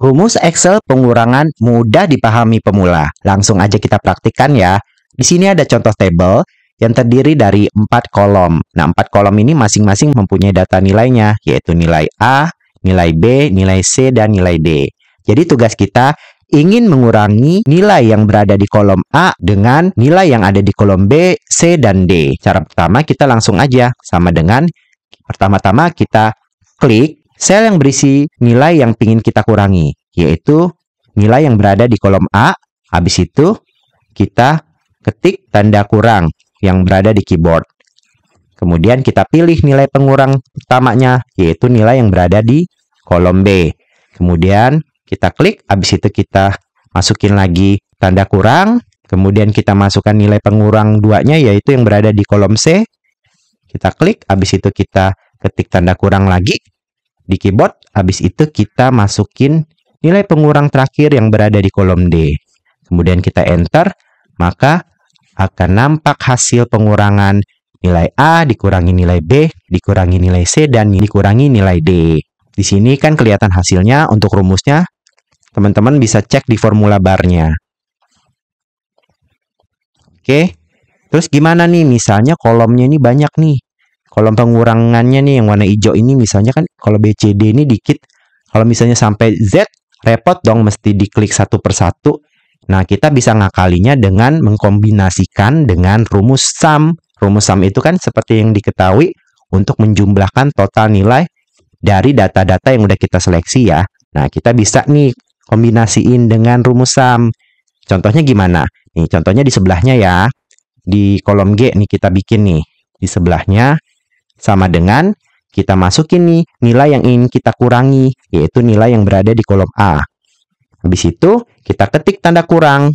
Rumus Excel pengurangan mudah dipahami pemula. Langsung aja kita praktikkan ya. Di sini ada contoh table yang terdiri dari empat kolom. Nah, empat kolom ini masing-masing mempunyai data nilainya, yaitu nilai A, nilai B, nilai C, dan nilai D. Jadi tugas kita ingin mengurangi nilai yang berada di kolom A dengan nilai yang ada di kolom B, C, dan D. Cara pertama kita langsung aja sama dengan pertama-tama kita klik Sel yang berisi nilai yang ingin kita kurangi, yaitu nilai yang berada di kolom A. Habis itu, kita ketik tanda kurang yang berada di keyboard. Kemudian kita pilih nilai pengurang pertamanya, yaitu nilai yang berada di kolom B. Kemudian kita klik, habis itu kita masukin lagi tanda kurang. Kemudian kita masukkan nilai pengurang duanya, yaitu yang berada di kolom C. Kita klik, habis itu kita ketik tanda kurang lagi di keyboard. Habis itu kita masukin nilai pengurang terakhir yang berada di kolom D. Kemudian kita enter, maka akan nampak hasil pengurangan nilai A dikurangi nilai B, dikurangi nilai C, dan dikurangi nilai D. Di sini kan kelihatan hasilnya untuk rumusnya. Teman-teman bisa cek di formula barnya. Oke, terus gimana nih? Misalnya kolomnya ini banyak nih kolom pengurangannya nih yang warna hijau ini misalnya kan kalau BCD ini dikit kalau misalnya sampai Z repot dong mesti diklik satu persatu nah kita bisa ngakalinya dengan mengkombinasikan dengan rumus sum rumus sum itu kan seperti yang diketahui untuk menjumlahkan total nilai dari data-data yang udah kita seleksi ya nah kita bisa nih kombinasiin dengan rumus sum contohnya gimana nih contohnya di sebelahnya ya di kolom G nih kita bikin nih di sebelahnya sama dengan kita masukin nih nilai yang ingin kita kurangi, yaitu nilai yang berada di kolom A. Habis itu, kita ketik tanda kurang.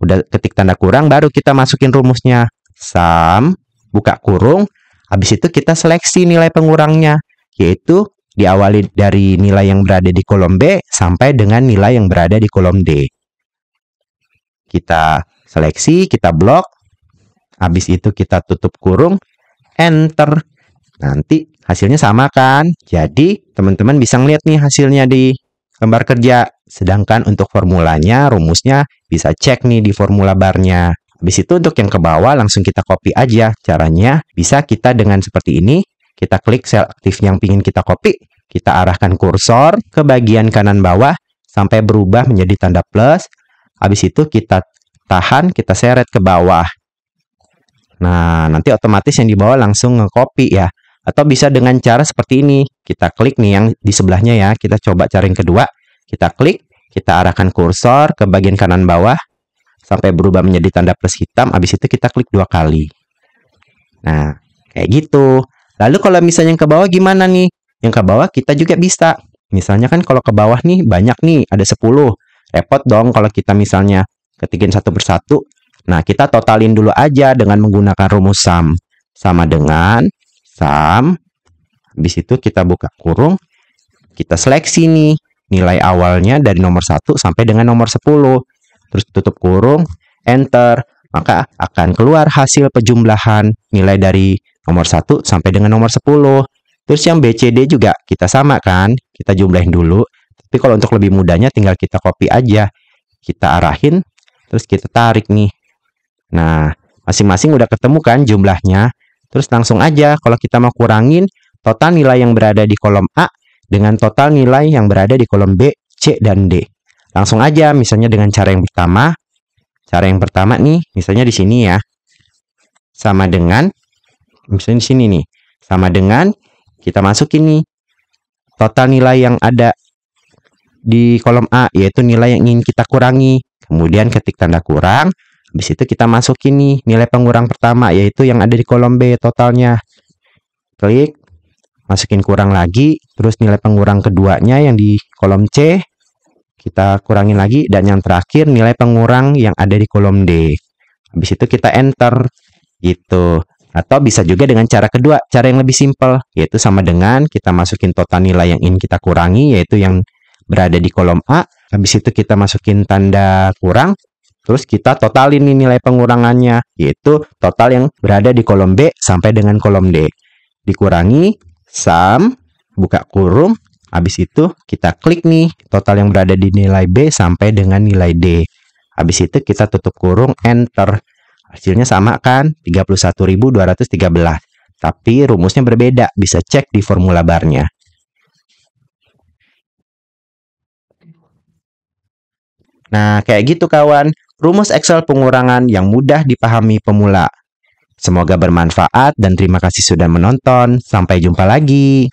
Udah ketik tanda kurang, baru kita masukin rumusnya. Sam, buka kurung. Habis itu kita seleksi nilai pengurangnya, yaitu diawali dari nilai yang berada di kolom B sampai dengan nilai yang berada di kolom D. Kita seleksi, kita blok. Habis itu kita tutup kurung, enter. Nanti hasilnya sama kan? Jadi teman-teman bisa ngeliat nih hasilnya di lembar kerja. Sedangkan untuk formulanya, rumusnya bisa cek nih di formula barnya. Habis itu untuk yang ke bawah langsung kita copy aja. Caranya bisa kita dengan seperti ini, kita klik sel aktif yang ingin kita copy, kita arahkan kursor ke bagian kanan bawah sampai berubah menjadi tanda plus. Habis itu kita tahan, kita seret ke bawah. Nah, nanti otomatis yang di bawah langsung nge-copy ya. Atau bisa dengan cara seperti ini. Kita klik nih yang di sebelahnya ya. Kita coba cari yang kedua. Kita klik, kita arahkan kursor ke bagian kanan bawah sampai berubah menjadi tanda plus hitam. Habis itu kita klik dua kali. Nah, kayak gitu. Lalu kalau misalnya yang ke bawah gimana nih? Yang ke bawah kita juga bisa. Misalnya kan kalau ke bawah nih banyak nih, ada 10. Repot dong kalau kita misalnya ketikin satu persatu. Nah, kita totalin dulu aja dengan menggunakan rumus sum. Sama dengan sum. habis itu kita buka kurung kita seleksi nih nilai awalnya dari nomor 1 sampai dengan nomor 10 terus tutup kurung enter maka akan keluar hasil pejumlahan nilai dari nomor 1 sampai dengan nomor 10 terus yang BCD juga kita sama kan kita jumlahin dulu tapi kalau untuk lebih mudahnya tinggal kita copy aja kita arahin terus kita tarik nih nah masing-masing udah ketemu kan jumlahnya Terus langsung aja kalau kita mau kurangin total nilai yang berada di kolom A dengan total nilai yang berada di kolom B, C, dan D. Langsung aja misalnya dengan cara yang pertama. Cara yang pertama nih misalnya di sini ya. Sama dengan, misalnya di sini nih. Sama dengan kita masukin nih total nilai yang ada di kolom A yaitu nilai yang ingin kita kurangi. Kemudian ketik tanda kurang, Habis itu kita masukin nih nilai pengurang pertama yaitu yang ada di kolom B totalnya. Klik, masukin kurang lagi, terus nilai pengurang keduanya yang di kolom C kita kurangin lagi dan yang terakhir nilai pengurang yang ada di kolom D. Habis itu kita enter gitu. Atau bisa juga dengan cara kedua, cara yang lebih simpel yaitu sama dengan kita masukin total nilai yang ingin kita kurangi yaitu yang berada di kolom A. Habis itu kita masukin tanda kurang, Terus kita totalin nih nilai pengurangannya, yaitu total yang berada di kolom B sampai dengan kolom D. Dikurangi, sum, buka kurung, habis itu kita klik nih total yang berada di nilai B sampai dengan nilai D. Habis itu kita tutup kurung, enter. Hasilnya sama kan? 31.213. Tapi rumusnya berbeda, bisa cek di formula barnya. Nah, kayak gitu kawan rumus Excel pengurangan yang mudah dipahami pemula. Semoga bermanfaat dan terima kasih sudah menonton. Sampai jumpa lagi.